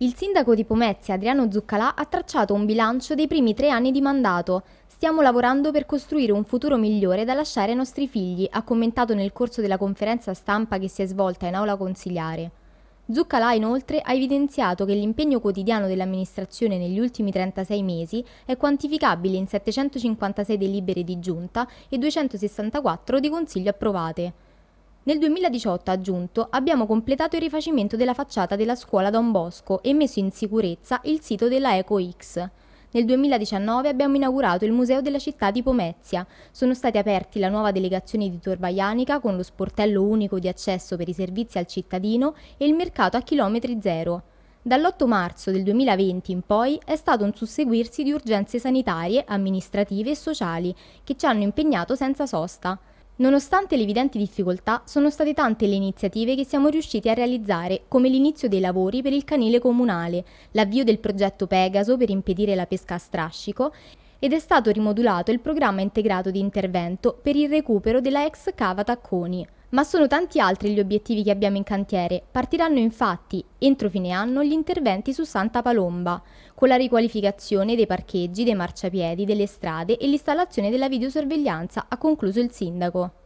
Il sindaco di Pomezia, Adriano Zuccalà, ha tracciato un bilancio dei primi tre anni di mandato. Stiamo lavorando per costruire un futuro migliore da lasciare ai nostri figli, ha commentato nel corso della conferenza stampa che si è svolta in aula consiliare. Zuccalà inoltre ha evidenziato che l'impegno quotidiano dell'amministrazione negli ultimi 36 mesi è quantificabile in 756 delibere di giunta e 264 di consiglio approvate. Nel 2018 aggiunto abbiamo completato il rifacimento della facciata della scuola Don Bosco e messo in sicurezza il sito della EcoX. Nel 2019 abbiamo inaugurato il Museo della città di Pomezia. Sono stati aperti la nuova delegazione di Torbaianica con lo sportello unico di accesso per i servizi al cittadino e il mercato a chilometri zero. Dall'8 marzo del 2020 in poi è stato un susseguirsi di urgenze sanitarie, amministrative e sociali che ci hanno impegnato senza sosta. Nonostante le evidenti difficoltà, sono state tante le iniziative che siamo riusciti a realizzare, come l'inizio dei lavori per il canile comunale, l'avvio del progetto Pegaso per impedire la pesca a strascico ed è stato rimodulato il programma integrato di intervento per il recupero della ex cava Tacconi. Ma sono tanti altri gli obiettivi che abbiamo in cantiere. Partiranno infatti, entro fine anno, gli interventi su Santa Palomba, con la riqualificazione dei parcheggi, dei marciapiedi, delle strade e l'installazione della videosorveglianza, ha concluso il sindaco.